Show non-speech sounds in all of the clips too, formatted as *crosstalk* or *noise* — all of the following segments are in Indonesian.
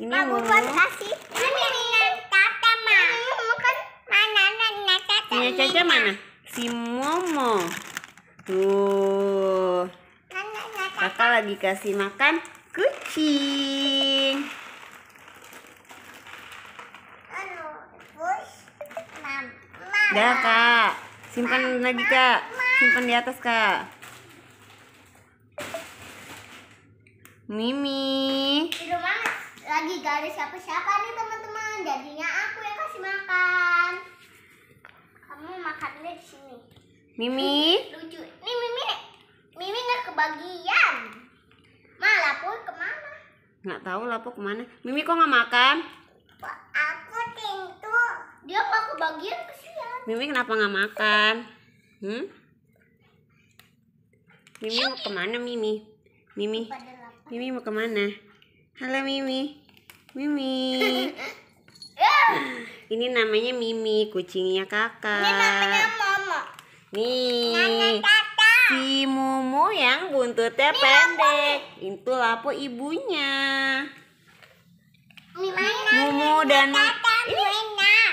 ini mau kasih punya caca mana si momo tuh kakak lagi kasih makan kucing ya kak simpan lagi kak simpan di atas kak Mimi lagi gak ada siapa-siapa nih teman-teman jadinya aku yang kasih makan kamu makannya di sini Mimi lucu nih Mimi Mimi nggak kebagian malah pun kemana nggak tahu pun kemana Mimi kok nggak makan aku tentu dia nggak kebagian kesian Mimi kenapa nggak makan hmm Mimi mau kemana Mimi Mimi Mimi mau kemana Halo Mimi Mimi. *laughs* Ini namanya Mimi, kucingnya kakak. Ini namanya Momo. Nih. Si Momo yang buntutnya iya, Ini pendek. Lapo. Itu lapo ibunya. Momo dan ini.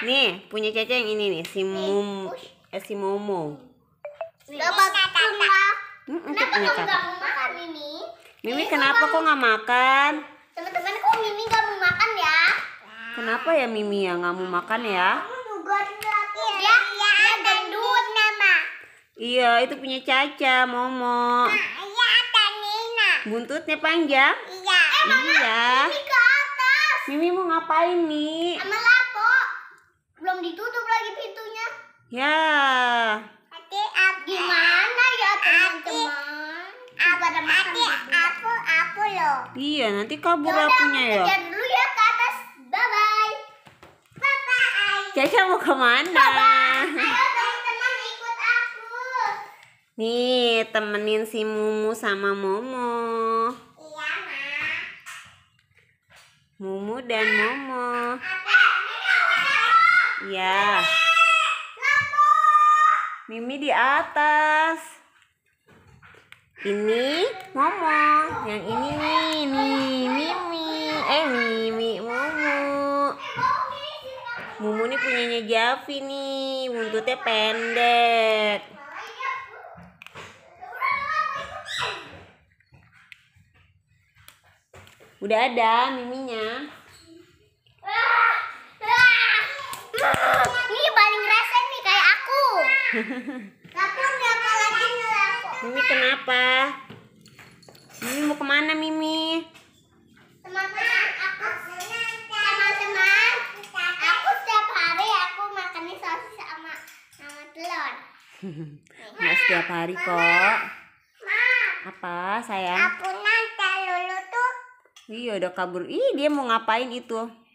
Nih, punya Cece yang ini nih, si Mum eh si Momo. Coba kakak. Kenapa kok enggak makan Mimi? Mimi kenapa kok enggak makan? Kenapa ya Mimi yang nggak mau makan ya? Iya, iya, ada nama. Iya, itu punya Caca, Momo. Nah, iya, ada Nina. Buntutnya panjang? Iya. iya. Eh, Mama, iya. Mimi ke atas. Mimi mau ngapain, Mi? Sama lapo. Belum ditutup lagi pintunya. Ya. Ati, ati. Gimana ya, teman-teman? Ati, aku, aku loh. Iya, nanti kabur Yaudah, apunya ya. Kejar dulu ya. Caca mau kemana? Papa, ayo teman-teman ikut aku. Nih, temenin si Mumu sama Momo. Iya, Ma. Mumu dan Ma. Momo. Iya. Mimi di atas. Ini Momo, yang ini nih, nih. punyanya Javi nih buntutnya pendek udah ada miminya ini paling rese nih kayak aku Mimi kenapa? Mimi mau kemana Mimi? *laughs* nggak setiap hari Mama. kok apa sayang Apunan nanti tuh iya udah kabur ih dia mau ngapain itu